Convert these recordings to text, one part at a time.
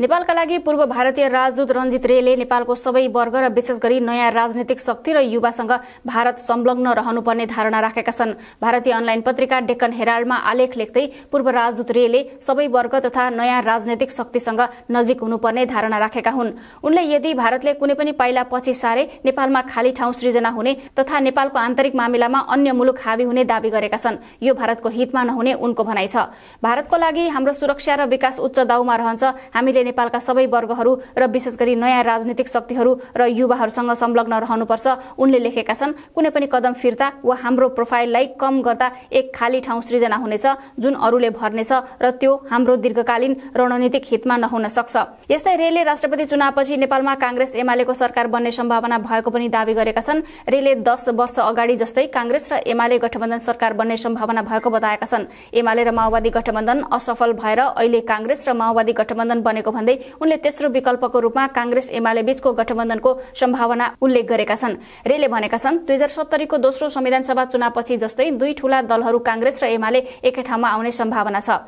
नेपालका लागि पूर्व भारतीय राजदूत रञ्जित रेले नेपालको सबै वर्ग र विशेष गरी नयाँ राजनीतिक शक्ति र युवासँग भारत संलग्न रहनुपर्ने धारणा राखेका छन् भारतीय अनलाइन पत्रिका डेक्कन हेराल्डमा आलेख लेख्दै पूर्व राजदूत रेले सबै वर्ग तथा नयाँ राजनैतिक शक्तिसँग नजिक हुनुपर्ने धारणा राखेका हुन् उनले यदि भारतले कुनै पनि पाइला पछि सारे नेपालमा खाली ठाउँ सृजना हुने तथा नेपालको आन्तरिक मामिलामा अन्य मुलुक हावी हुने दावी गरेका छन् यो भारतको हितमा नहुने उनको भनाइ छ भारतको लागि हाम्रो सुरक्षा र विकास उच्च दाउमा रहन्छ हामीले नेपालका सबै वर्गहरू र विशेष गरी नयाँ राजनीतिक शक्तिहरू र युवाहरूसँग संलग्न रहनुपर्छ उनले लेखेका छन् कुनै पनि कदम फिर्ता वा हाम्रो प्रोफाइललाई कम गर्दा एक खाली ठाउँ सृजना हुनेछ जुन अरूले भर्नेछ र त्यो हाम्रो दीर्घकालीन रणनीतिक हितमा नहुन सक्छ यस्तै रेले राष्ट्रपति चुनावपछि नेपालमा काङ्ग्रेस एमालेको सरकार बन्ने सम्भावना भएको पनि दावी गरेका छन् रेले दस वर्ष अगाडि जस्तै काङ्ग्रेस र एमाले गठबन्धन सरकार बन्ने सम्भावना भएको बताएका छन् एमाले र माओवादी गठबन्धन असफल भएर अहिले काङ्ग्रेस र माओवादी गठबन्धन बनेको भन्दै उनले तेस्रो विकल्पको रूपमा कांग्रेस एमाले बीचको गठबन्धनको सम्भावना उल्लेख गरेका छन् रेले भनेका छन् दुई हजार सत्तरीको दोस्रो संविधानसभा चुनावपछि जस्तै दुई ठूला दलहरू कांग्रेस र एमाले एकै ठाउँमा आउने सम्भावना छ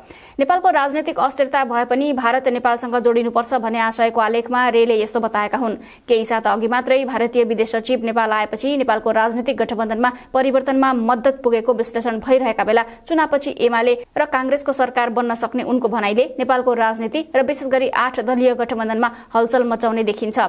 नेपालको राजनैतिक अस्थिरता भए पनि भारत नेपालसँग जोडिनुपर्छ भन्ने आशयको आलेखमा रेले यस्तो बताएका हुन् केही साता अघि मात्रै भारतीय विदेश सचिव नेपाल आएपछि नेपालको राजनैतिक गठबन्धनमा परिवर्तनमा मद्दत पुगेको विश्लेषण भइरहेका बेला चुनावपछि एमाले र कांग्रेसको सरकार बन्न सक्ने उनको भनाइले नेपालको राजनीति र विशेष गरी आठ दलीय गठबन्धनमा हलचल मचाउने देखिन्छ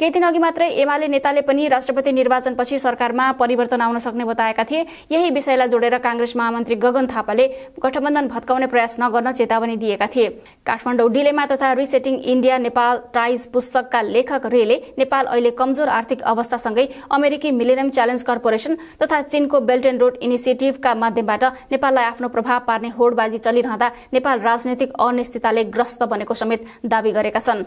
केही दिन अघि मात्रै एमाले नेताले पनि राष्ट्रपति निर्वाचनपछि सरकारमा परिवर्तन आउन सक्ने बताएका थिए यही विषयलाई जोडेर काङ्ग्रेस महामन्त्री गगन थापाले गठबन्धन भत्काउने प्रयास नगर्न चेतावनी दिएका थिए काठमाडौँ डिलेमा तथा रिसेटिङ इण्डिया नेपाल टाइज पुस्तकका लेखक रेले नेपाल अहिले कमजोर आर्थिक अवस्थासँगै अमेरिकी मिलेनियम च्यालेन्ज कर्पोरेसन तथा चीनको बेल्ट एन्ड रोड इनिसिएटिभका माध्यमबाट नेपाललाई आफ्नो प्रभाव पार्ने होडबाजी चलिरहँदा नेपाल राजनैतिक अनिश्चितताले ग्रस्त बनेको समेत दावी गरेका छन्